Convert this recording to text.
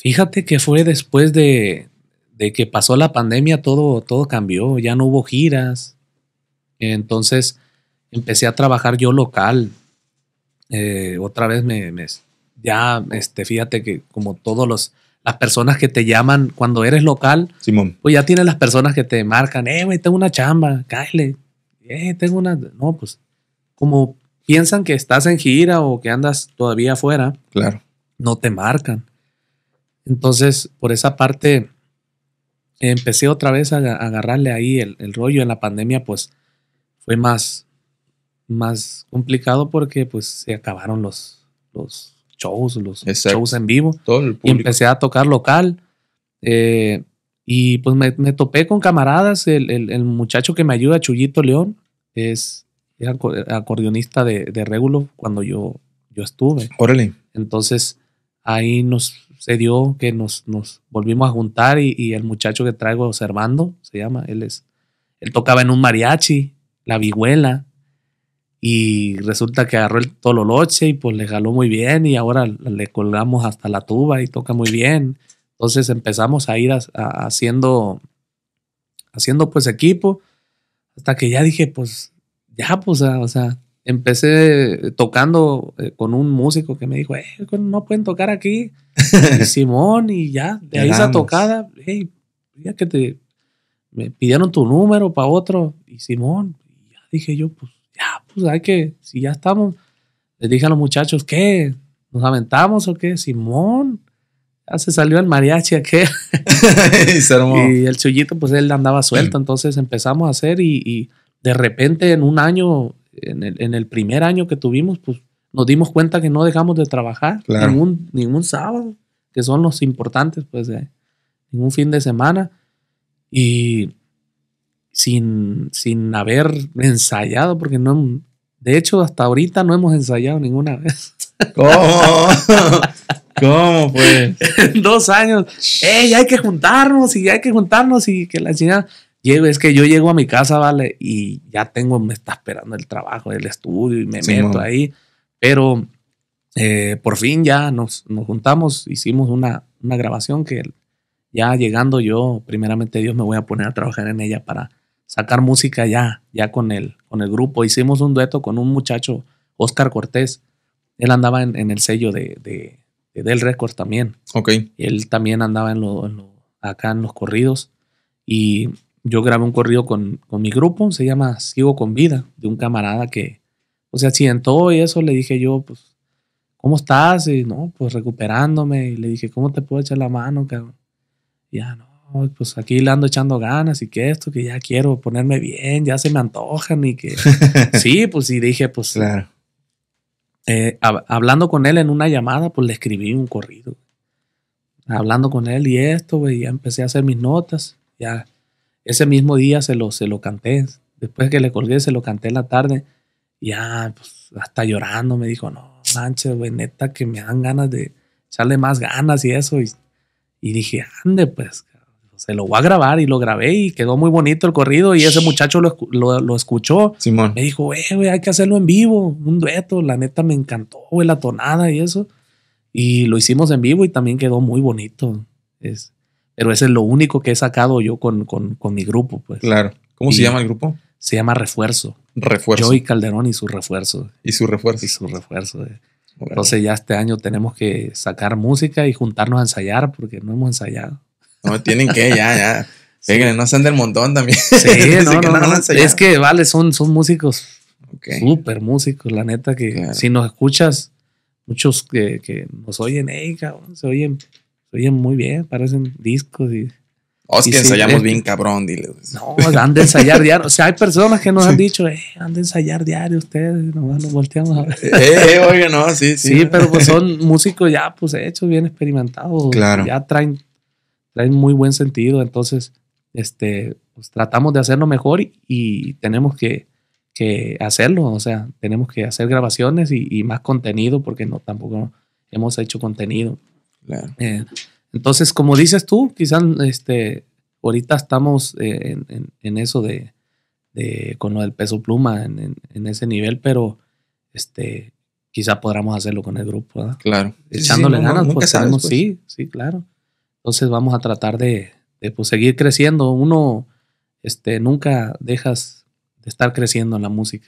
Fíjate que fue después de, que pasó la pandemia, todo, todo cambió, ya no hubo giras. Entonces empecé a trabajar yo local. Eh, otra vez me, ya, este, fíjate que como todos los, las personas que te llaman cuando eres local, pues ya tienes las personas que te marcan, eh, güey, tengo una chamba, cállate, eh, tengo una, no, pues como piensan que estás en gira o que andas todavía afuera, claro. no te marcan. Entonces, por esa parte, empecé otra vez a, agarrarle ahí el, rollo en la pandemia, pues fue más, más complicado porque pues se acabaron los, los shows, los shows en vivo. y empecé a tocar local. Eh, y pues me, topé con camaradas. El, el, muchacho que me ayuda, Chuyito León, es acordeonista de, de Regulo cuando yo, yo estuve. Órale. Entonces ahí nos, se dio que nos, nos volvimos a juntar y, el muchacho que traigo, observando, se llama, él es, él tocaba en un mariachi, la vihuela, y resulta que agarró el tololoche y pues le jaló muy bien y ahora le colgamos hasta la tuba y toca muy bien. Entonces empezamos a ir haciendo, haciendo pues equipo hasta que ya dije pues ya pues o sea empecé eh, tocando eh, con un músico que me dijo, eh, no pueden tocar aquí. y Simón, y ya, de ahí esa tocada, hey, ya que te me pidieron tu número para otro. Y Simón, y ya dije yo, pues ya, pues hay que, si ya estamos, les dije a los muchachos, ¿qué? ¿Nos aventamos o qué? Simón. Ya se salió el mariachi aquel. y, el chullito, pues él andaba suelto. Mm. Entonces empezamos a hacer y, y de repente en un año en el, en el primer año que tuvimos, pues nos dimos cuenta que no dejamos de trabajar ningún, sábado, que son los importantes, pues, eh, ningún fin de semana. Y sin, sin haber ensayado, porque no, de hecho, hasta ahorita no hemos ensayado ninguna vez. ¿Cómo? ¿Cómo pues? Dos años. ¡Ey, hay que juntarnos y hay que juntarnos y que la enseñanza es que yo llego a mi casa, vale, y ya tengo, me está esperando el trabajo, el estudio, y me meto ahí. Pero eh, por fin ya nos, nos juntamos, hicimos una, una grabación que ya llegando yo, primeramente Dios, me voy a poner a trabajar en ella para sacar música ya, ya con el, con el grupo. Hicimos un dueto con un muchacho, Oscar Cortés. Él andaba en, el sello de, Del record también. Ok. Él también andaba en en acá en los corridos. Y yo grabé un corrido con, con, mi grupo, se llama Sigo con Vida, de un camarada que o si accidentó y eso le dije yo, pues, ¿cómo estás? Y no, pues recuperándome. Y le dije, ¿cómo te puedo echar la mano, cabrón? ya, no, pues aquí le ando echando ganas y que esto, que ya quiero ponerme bien, ya se me antojan y que... sí, pues y dije, pues... Claro. Eh, hablando con él en una llamada, pues le escribí un corrido. Hablando con él y esto, güey, ya empecé a hacer mis notas, ya ese mismo día se lo, se lo canté. Después que le colgué, se lo canté en la tarde. Ya, pues, hasta llorando me dijo, no, manches, güey, neta, que me dan ganas de echarle más ganas y eso. Y, dije, ande, pues, se lo voy a grabar y lo grabé y quedó muy bonito el corrido y ese muchacho lo, escuchó. Simón. Me dijo, eh, güey, hay que hacerlo en vivo, un dueto, la neta me encantó, güey, la tonada y eso. Y lo hicimos en vivo y también quedó muy bonito. Es, pero ese es lo único que he sacado yo con, mi grupo. Pues. Claro. ¿Cómo se llama el grupo? Se llama Refuerzo. Refuerzo. Yo y Calderón y su refuerzo. Y su refuerzo. Y su refuerzo. Eh. Entonces ya este año tenemos que sacar música y juntarnos a ensayar porque no hemos ensayado. No, tienen que, ya, ya. no hacen del montón también. Sí, no, no, es que vale, son, son músicos. Okay. Súper músicos, la neta que si nos escuchas, muchos que, que nos oyen, hey, cabrón, se oyen Oye, muy bien, parecen discos y... O ensayamos bien cabrón, dile. No, han de ensayar diario. O sea, hay personas que nos han dicho, eh, han de ensayar diario ustedes, nomás nos volteamos a ver. Eh, eh no, sí, sí. Sí, pero pues son músicos ya, pues hechos, bien experimentados. Claro. Ya traen, traen muy buen sentido, entonces, este, pues tratamos de hacerlo mejor y, tenemos que, que, hacerlo, o sea, tenemos que hacer grabaciones y, y más contenido porque no, tampoco hemos hecho contenido. Eh, entonces, como dices tú, quizás este, ahorita estamos eh, en, eso de, con lo del peso pluma, en, ese nivel, pero este, quizá podamos hacerlo con el grupo, Claro. Eh, echándole ganas, claro. Entonces vamos a tratar de, pues, seguir creciendo. Uno este, nunca dejas de estar creciendo en la música.